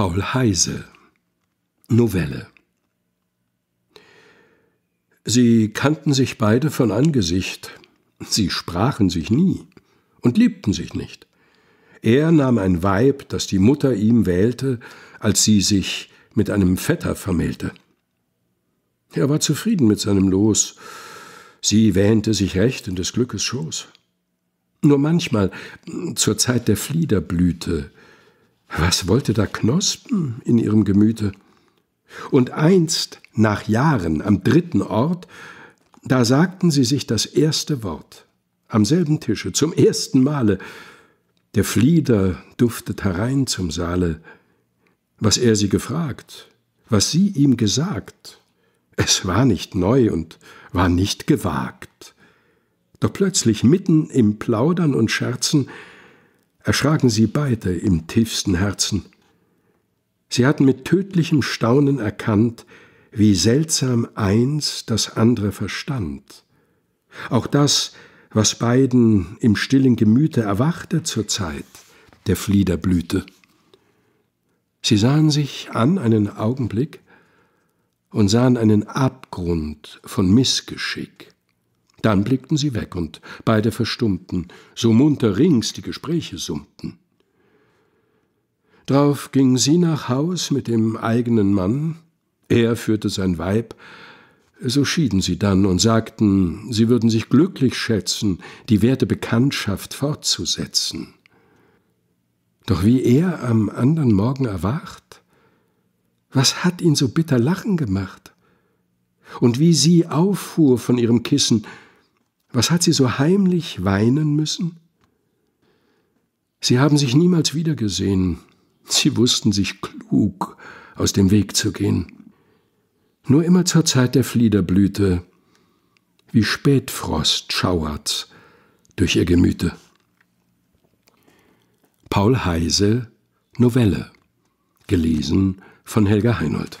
Paul Heise Novelle Sie kannten sich beide von Angesicht, sie sprachen sich nie und liebten sich nicht. Er nahm ein Weib, das die Mutter ihm wählte, als sie sich mit einem Vetter vermählte. Er war zufrieden mit seinem Los. Sie wähnte sich recht in des Glückes Schoß. Nur manchmal, zur Zeit der Fliederblüte, was wollte da Knospen in ihrem Gemüte? Und einst, nach Jahren, am dritten Ort, da sagten sie sich das erste Wort, am selben Tische, zum ersten Male. Der Flieder duftet herein zum Saale. Was er sie gefragt, was sie ihm gesagt, es war nicht neu und war nicht gewagt. Doch plötzlich mitten im Plaudern und Scherzen erschraken sie beide im tiefsten Herzen. Sie hatten mit tödlichem Staunen erkannt, wie seltsam eins das andere verstand. Auch das, was beiden im stillen Gemüte erwachte zur Zeit der Fliederblüte. Sie sahen sich an einen Augenblick und sahen einen Abgrund von Missgeschick, dann blickten sie weg und beide verstummten, so munter rings die Gespräche summten. Drauf ging sie nach Haus mit dem eigenen Mann, er führte sein Weib, so schieden sie dann und sagten, sie würden sich glücklich schätzen, die werte Bekanntschaft fortzusetzen. Doch wie er am andern Morgen erwacht, was hat ihn so bitter lachen gemacht? Und wie sie auffuhr von ihrem Kissen, was hat sie so heimlich weinen müssen? Sie haben sich niemals wiedergesehen. Sie wussten sich klug aus dem Weg zu gehen. Nur immer zur Zeit der Fliederblüte, wie Spätfrost schauert durch ihr Gemüte. Paul Heise Novelle gelesen von Helga Heinold